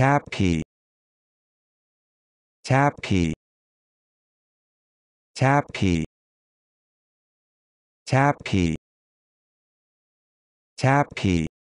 Tap Tap Tap key. Tap key. Tap key.